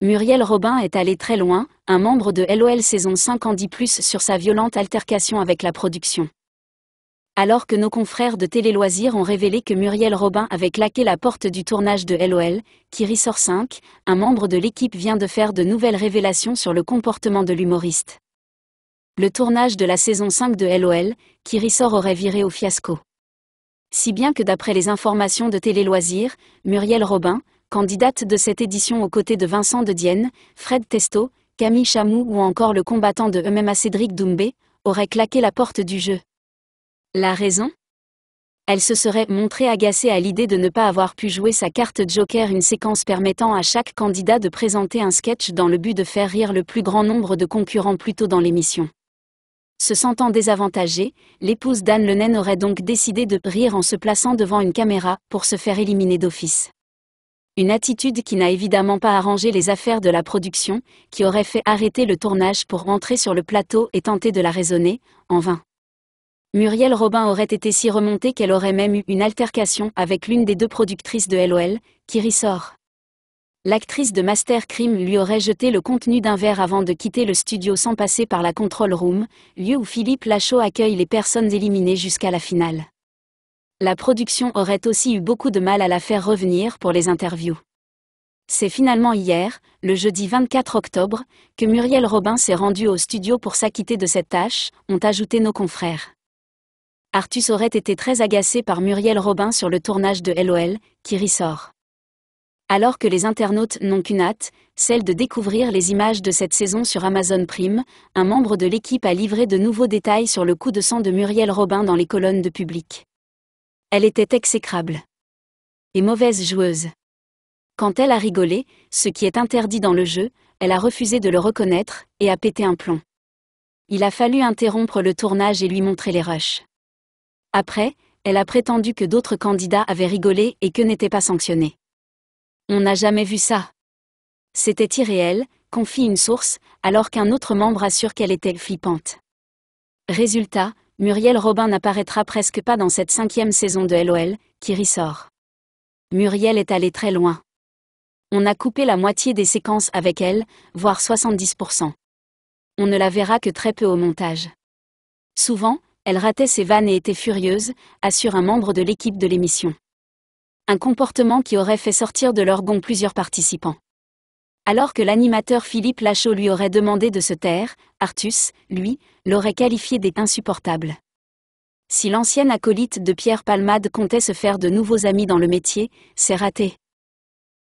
Muriel Robin est allé très loin, un membre de LOL saison 5 en dit plus sur sa violente altercation avec la production. Alors que nos confrères de Télé Loisirs ont révélé que Muriel Robin avait claqué la porte du tournage de LOL, Thierry 5, un membre de l'équipe vient de faire de nouvelles révélations sur le comportement de l'humoriste. Le tournage de la saison 5 de LOL, Thierry aurait viré au fiasco. Si bien que d'après les informations de Télé Loisirs, Muriel Robin, candidate de cette édition aux côtés de Vincent de Dienne, Fred Testo, Camille Chamou ou encore le combattant de eux-mêmes à Cédric Doumbé, aurait claqué la porte du jeu. La raison Elle se serait montrée agacée à l'idée de ne pas avoir pu jouer sa carte Joker, une séquence permettant à chaque candidat de présenter un sketch dans le but de faire rire le plus grand nombre de concurrents plus tôt dans l'émission. Se sentant désavantagée, l'épouse d'Anne Lenen aurait donc décidé de rire en se plaçant devant une caméra pour se faire éliminer d'office une attitude qui n'a évidemment pas arrangé les affaires de la production, qui aurait fait arrêter le tournage pour rentrer sur le plateau et tenter de la raisonner, en vain. Muriel Robin aurait été si remontée qu'elle aurait même eu une altercation avec l'une des deux productrices de LOL, qui L'actrice de Master Crime lui aurait jeté le contenu d'un verre avant de quitter le studio sans passer par la Control Room, lieu où Philippe Lachaud accueille les personnes éliminées jusqu'à la finale la production aurait aussi eu beaucoup de mal à la faire revenir pour les interviews. C'est finalement hier, le jeudi 24 octobre, que Muriel Robin s'est rendu au studio pour s'acquitter de cette tâche, ont ajouté nos confrères. Artus aurait été très agacé par Muriel Robin sur le tournage de LOL, qui ressort. Alors que les internautes n'ont qu'une hâte, celle de découvrir les images de cette saison sur Amazon Prime, un membre de l'équipe a livré de nouveaux détails sur le coup de sang de Muriel Robin dans les colonnes de public. Elle était exécrable. Et mauvaise joueuse. Quand elle a rigolé, ce qui est interdit dans le jeu, elle a refusé de le reconnaître, et a pété un plomb. Il a fallu interrompre le tournage et lui montrer les rushs. Après, elle a prétendu que d'autres candidats avaient rigolé et que n'étaient pas sanctionnés. On n'a jamais vu ça. C'était irréel, confie une source, alors qu'un autre membre assure qu'elle était flippante. Résultat, Muriel Robin n'apparaîtra presque pas dans cette cinquième saison de LOL, qui ressort. Muriel est allée très loin. On a coupé la moitié des séquences avec elle, voire 70%. On ne la verra que très peu au montage. Souvent, elle ratait ses vannes et était furieuse, assure un membre de l'équipe de l'émission. Un comportement qui aurait fait sortir de l'orgon plusieurs participants. Alors que l'animateur Philippe Lachaud lui aurait demandé de se taire, Artus, lui, l'aurait qualifié d'insupportable. Si l'ancienne acolyte de Pierre Palmade comptait se faire de nouveaux amis dans le métier, c'est raté.